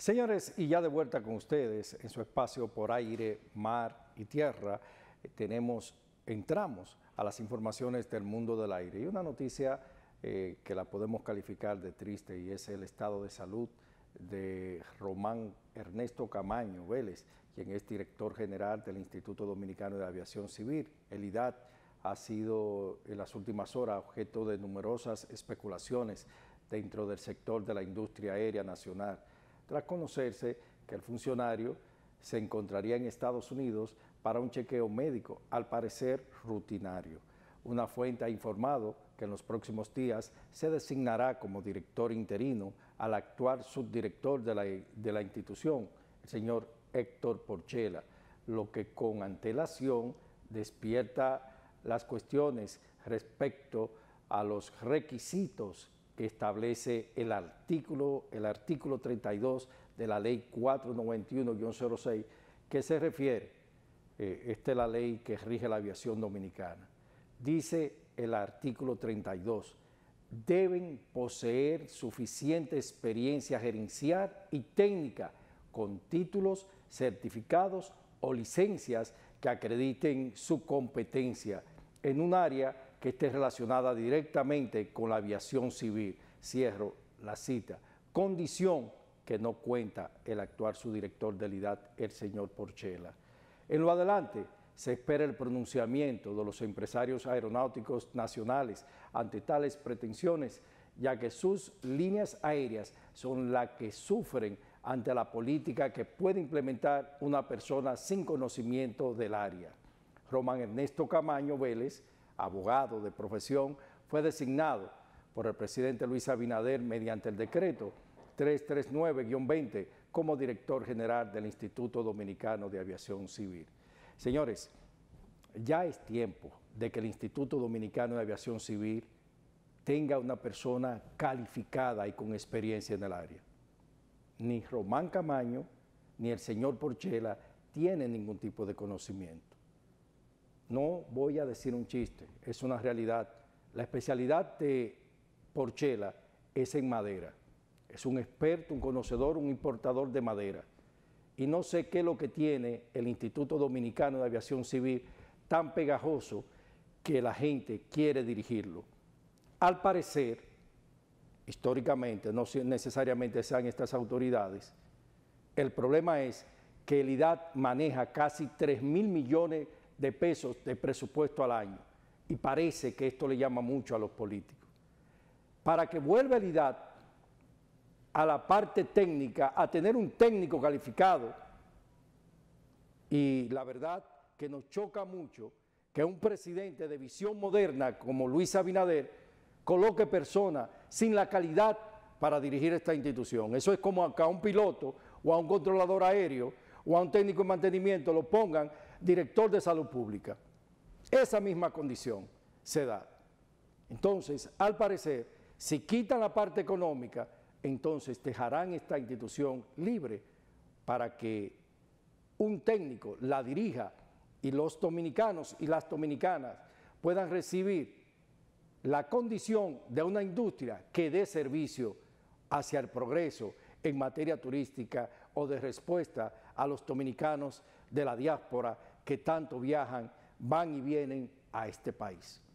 Señores, y ya de vuelta con ustedes en su espacio por aire, mar y tierra, eh, tenemos, entramos a las informaciones del mundo del aire. Y una noticia eh, que la podemos calificar de triste y es el estado de salud de Román Ernesto Camaño Vélez, quien es director general del Instituto Dominicano de Aviación Civil, el IDAT, ha sido en las últimas horas objeto de numerosas especulaciones dentro del sector de la industria aérea nacional tras conocerse que el funcionario se encontraría en Estados Unidos para un chequeo médico, al parecer rutinario. Una fuente ha informado que en los próximos días se designará como director interino al actual subdirector de la, de la institución, el señor Héctor Porchela, lo que con antelación despierta las cuestiones respecto a los requisitos establece el artículo, el artículo 32 de la ley 491-06, que se refiere, eh, esta es la ley que rige la aviación dominicana, dice el artículo 32, deben poseer suficiente experiencia gerencial y técnica con títulos, certificados o licencias que acrediten su competencia en un área que esté relacionada directamente con la aviación civil. Cierro la cita. Condición que no cuenta el actual director de IDAT, el señor Porchela. En lo adelante, se espera el pronunciamiento de los empresarios aeronáuticos nacionales ante tales pretensiones, ya que sus líneas aéreas son las que sufren ante la política que puede implementar una persona sin conocimiento del área. Román Ernesto Camaño Vélez, abogado de profesión, fue designado por el presidente Luis Abinader mediante el decreto 339-20 como director general del Instituto Dominicano de Aviación Civil. Señores, ya es tiempo de que el Instituto Dominicano de Aviación Civil tenga una persona calificada y con experiencia en el área. Ni Román Camaño ni el señor Porchela tienen ningún tipo de conocimiento. No voy a decir un chiste, es una realidad. La especialidad de Porchela es en madera. Es un experto, un conocedor, un importador de madera. Y no sé qué es lo que tiene el Instituto Dominicano de Aviación Civil tan pegajoso que la gente quiere dirigirlo. Al parecer, históricamente, no necesariamente sean estas autoridades, el problema es que el IDAT maneja casi 3 mil millones de de pesos de presupuesto al año. Y parece que esto le llama mucho a los políticos. Para que vuelva el IDAT a la parte técnica, a tener un técnico calificado, y la verdad que nos choca mucho que un presidente de visión moderna como Luis Abinader coloque personas sin la calidad para dirigir esta institución. Eso es como acá a un piloto o a un controlador aéreo o a un técnico de mantenimiento lo pongan director de salud pública. Esa misma condición se da. Entonces, al parecer, si quitan la parte económica, entonces dejarán esta institución libre para que un técnico la dirija y los dominicanos y las dominicanas puedan recibir la condición de una industria que dé servicio hacia el progreso en materia turística o de respuesta a los dominicanos de la diáspora que tanto viajan, van y vienen a este país.